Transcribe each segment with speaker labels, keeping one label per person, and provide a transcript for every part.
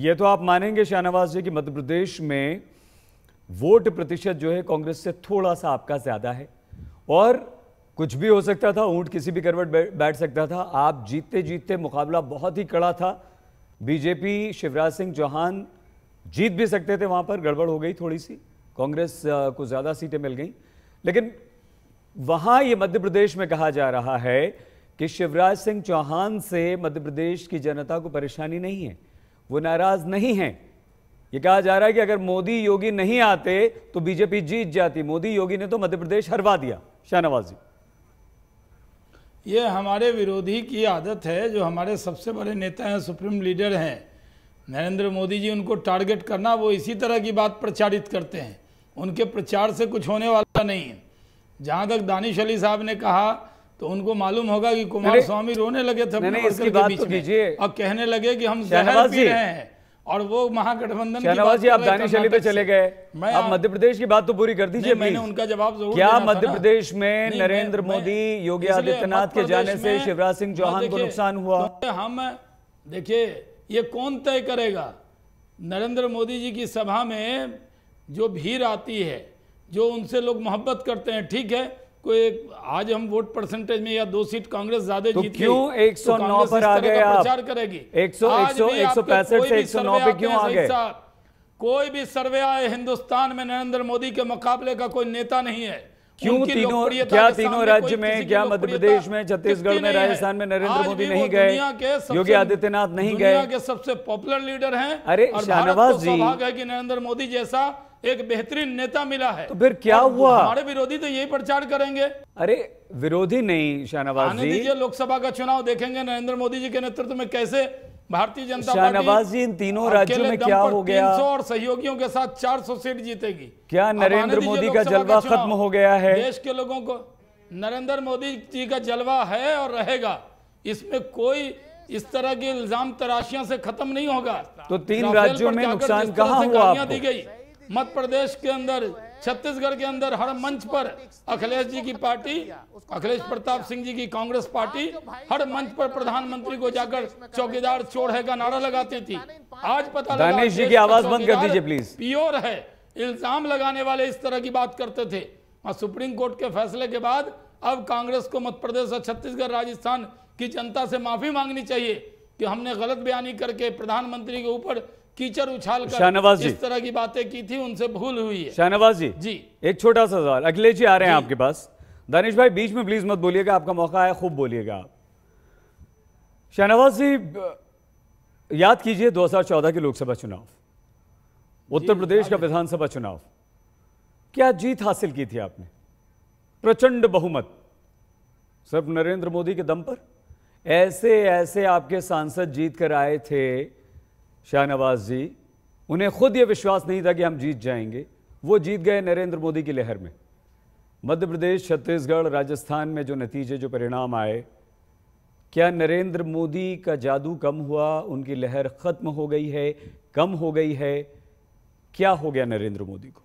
Speaker 1: ये तो आप मानेंगे शाहनवाज जी कि मध्य प्रदेश में वोट प्रतिशत जो है कांग्रेस से थोड़ा सा आपका ज़्यादा है और कुछ भी हो सकता था ऊंट किसी भी करवट बैठ सकता था आप जीतते जीतते मुकाबला बहुत ही कड़ा था बीजेपी शिवराज सिंह चौहान जीत भी सकते थे वहां पर गड़बड़ हो गई थोड़ी सी कांग्रेस को ज़्यादा सीटें मिल गई लेकिन वहां ये मध्य प्रदेश में कहा जा रहा है कि शिवराज सिंह चौहान से मध्य प्रदेश की जनता को परेशानी नहीं है वो नाराज़ नहीं है ये कहा जा रहा है कि अगर मोदी योगी नहीं आते तो बीजेपी जीत जाती मोदी योगी ने तो मध्य प्रदेश हरवा दिया शाहनवाजी
Speaker 2: ये हमारे विरोधी की आदत है जो हमारे सबसे बड़े नेता हैं सुप्रीम लीडर हैं नरेंद्र मोदी जी उनको टारगेट करना वो इसी तरह की बात प्रचारित करते हैं उनके प्रचार से कुछ होने वाला नहीं है जहाँ तक दानिश अली साहब ने कहा तो उनको मालूम होगा कि कुमार स्वामी रोने लगे थे नहीं, इसकी बात तो कीजिए और कहने लगे कि हम जहर पी रहे हैं और वो महागठबंधन की बात जी आप दानिश अली पे चले गए आप मध्य प्रदेश की बात तो पूरी
Speaker 1: कर दीजिए मैंने उनका जवाब क्या मध्य प्रदेश में नरेंद्र मोदी योगी आदित्यनाथ के जाने से शिवराज सिंह चौहान को नुकसान हुआ
Speaker 2: हम देखिए ये कौन तय करेगा नरेंद्र मोदी जी की सभा में जो भीड़ आती है जो उनसे लोग मोहब्बत करते हैं ठीक है कोई आज हम वोट परसेंटेज में या दो सीट कांग्रेस ज्यादा तो जीत क्यों 109 तो नौ पर आ गए प्रचार करेगी एक सौ 165 से 109 पे क्यों आ गए कोई भी सर्वे आए हिंदुस्तान में नरेंद्र मोदी के मुकाबले का कोई नेता नहीं है क्यों तीनों क्या तीनों राज्य में क्या मध्य प्रदेश में छत्तीसगढ़ में राजस्थान में नरेंद्र मोदी नहीं गए योगी आदित्यनाथ नहीं गए के सबसे पॉपुलर लीडर हैं अरे शाहनवाज जी है कि नरेंद्र मोदी जैसा एक बेहतरीन नेता मिला है तो फिर क्या हुआ हमारे विरोधी तो यही प्रचार करेंगे
Speaker 1: अरे विरोधी नहीं शाहनवाज जी
Speaker 2: लोकसभा का चुनाव देखेंगे नरेंद्र मोदी जी के नेतृत्व में कैसे भारतीय जनता शाहनवाज जी इन तीनों राज्यों में क्या हो गया और सहयोगियों के साथ 400 सीट जीतेगी क्या नरेंद्र मोदी का जलवा खत्म हो गया है देश के लोगों को नरेंद्र मोदी जी का जलवा है और रहेगा इसमें कोई इस तरह के इल्जाम तराशियां से खत्म नहीं होगा तो तीन राज्यों में नुकसान कहाँ हुआ दी गई मध्य प्रदेश के अंदर छत्तीसगढ़ के अंदर हर मंच पर अखिलेश जी की पार्टी अखिलेश प्रताप सिंह जी की कांग्रेस पार्टी हर मंच पर प्रधानमंत्री को जाकर चौकीदार चोर है का नारा लगाती थी आज पता दानिश जी की आवाज बंद कर दीजिए प्लीज प्योर है इल्जाम लगाने वाले इस तरह की बात करते थे और हाँ, सुप्रीम कोर्ट के फैसले के बाद अब कांग्रेस को मध्य प्रदेश और छत्तीसगढ़ राजस्थान की जनता से माफी मांगनी चाहिए कि हमने गलत बयानी करके प्रधानमंत्री के ऊपर कीचड़ उछाल कर शाहनवाज जी इस तरह की बातें की थी उनसे भूल हुई है शाहनवाज जी जी
Speaker 1: एक छोटा सा सवाल अखिलेश जी आ रहे हैं आपके पास दानिश भाई बीच में प्लीज मत बोलिएगा आपका मौका है खूब बोलिएगा आप शाहनवाज जी याद कीजिए 2014 के लोकसभा चुनाव उत्तर प्रदेश का विधानसभा चुनाव क्या जीत हासिल की थी आपने प्रचंड बहुमत सिर्फ नरेंद्र मोदी के दम पर ऐसे ऐसे आपके सांसद जीत कर आए थे शाहनवाज जी उन्हें खुद ये विश्वास नहीं था कि हम जीत जाएंगे वो जीत गए नरेंद्र मोदी की लहर में मध्य प्रदेश छत्तीसगढ़ राजस्थान में जो नतीजे जो परिणाम आए क्या नरेंद्र मोदी का जादू कम हुआ उनकी लहर ख़त्म हो गई है कम हो गई है क्या हो गया नरेंद्र मोदी को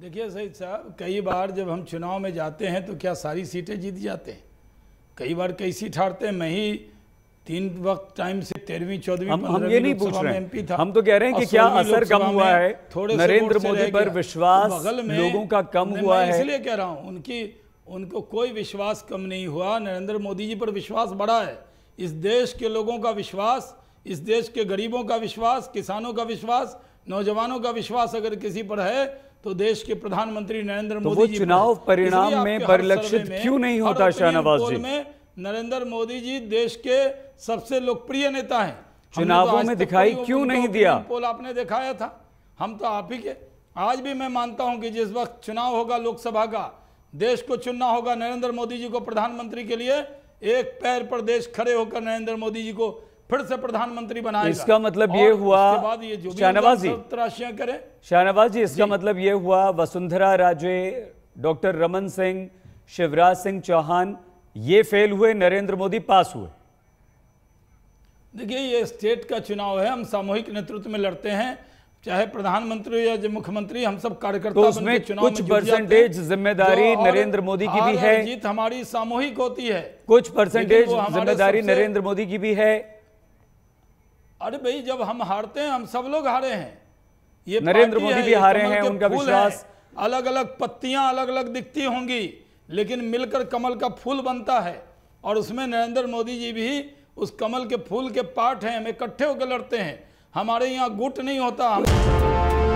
Speaker 2: देखिए सईद साहब कई बार जब हम चुनाव में जाते हैं तो क्या सारी सीटें जीत जाते हैं कई बार कई सीट हारते हैं मैं ही तीन वक्त टाइम से तेरहवीं चौदहवीं हम, हम ये नहीं पूछ रहे हैं था हम तो कह रहे हैं कि क्या असर कम हुआ है थोड़े नरेंद्र मोदी पर विश्वास लोगों का कम हुआ है इसलिए कह रहा हूँ उनकी उनको कोई विश्वास कम नहीं हुआ नरेंद्र मोदी जी पर विश्वास बढ़ा है इस देश के लोगों का विश्वास इस देश के गरीबों का विश्वास किसानों का विश्वास नौजवानों का विश्वास अगर किसी पर है तो देश के प्रधानमंत्री नरेंद्र तो मोदी तो चुनाव परिणाम में परिलक्षित क्यों नहीं होता शाहनवाज जी नरेंद्र मोदी जी देश के सबसे लोकप्रिय नेता हैं चुनावों तो में दिखाई क्यों नहीं दिया पोल आपने दिखाया था हम तो आप ही के आज भी मैं मानता हूं कि जिस वक्त चुनाव होगा लोकसभा का देश को चुनना होगा नरेंद्र मोदी जी को प्रधानमंत्री के लिए एक पैर पर देश खड़े होकर नरेंद्र मोदी जी को फिर से प्रधानमंत्री बनाए इसका मतलब ये हुआ शाहनवाज जी राशियां करें
Speaker 1: शाहनवाज जी इसका मतलब ये हुआ वसुंधरा राजे डॉक्टर रमन सिंह शिवराज सिंह चौहान ये फेल हुए नरेंद्र मोदी पास हुए
Speaker 2: देखिए ये स्टेट का चुनाव है हम सामूहिक नेतृत्व में लड़ते हैं चाहे प्रधानमंत्री या मुख्यमंत्री हम सब कार्यकर्ता तो उसमें चुनाव कुछ परसेंटेज जिम्मेदारी नरेंद्र मोदी की भी है जीत हमारी सामूहिक होती है कुछ परसेंटेज जिम्मेदारी नरेंद्र
Speaker 1: मोदी की भी है
Speaker 2: अरे भाई जब हम हारते हैं हम सब लोग हारे हैं
Speaker 1: ये नरेंद्र मोदी भी हारे हैं उनका विश्वास
Speaker 2: अलग अलग पत्तियां अलग अलग दिखती होंगी लेकिन मिलकर कमल का फूल बनता है और उसमें नरेंद्र मोदी जी भी उस कमल के फूल के पार्ट हैं हम इकट्ठे होकर लड़ते हैं हमारे यहाँ गुट नहीं होता हम